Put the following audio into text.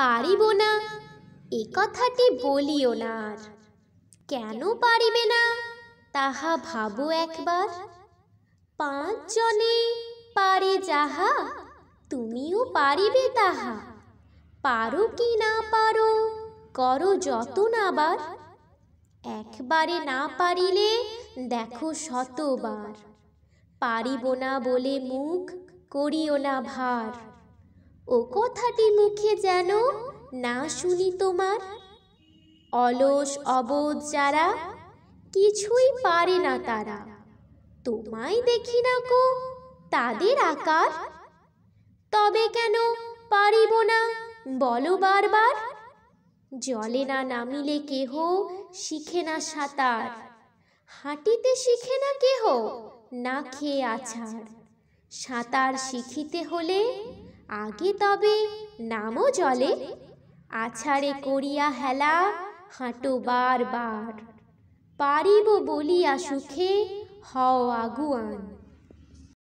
পারিব না এ কথাটি বলিও না আর কেন পারিবে না তাহা ভাবো একবার পাঁচ জনে পারে যাহা তুমিও পারিবে তাহা পারো কি না পারো করো যত আবার একবারে না পারিলে দেখো শতবার পারিব না বলে মুখ করিও না ভার ও কথাটি মুখে যেন না শুনি তোমার অলস অবোধ যারা কিছুই পারে না তারা তোমায় দেখি না কো তাদের আকার তবে কেন পারিব না বলো বারবার জলে না নামিলে কেহ শিখে না সাঁতার হাঁটিতে শিখে না কেহ না খেয়ে আছাড় সাঁতার শিখিতে হলে আগে তবে নামও জলে আছাড়ে করিয়া হেলা হাঁটো বারবার পারিব বলিয়া সুখে হও আগুয়ান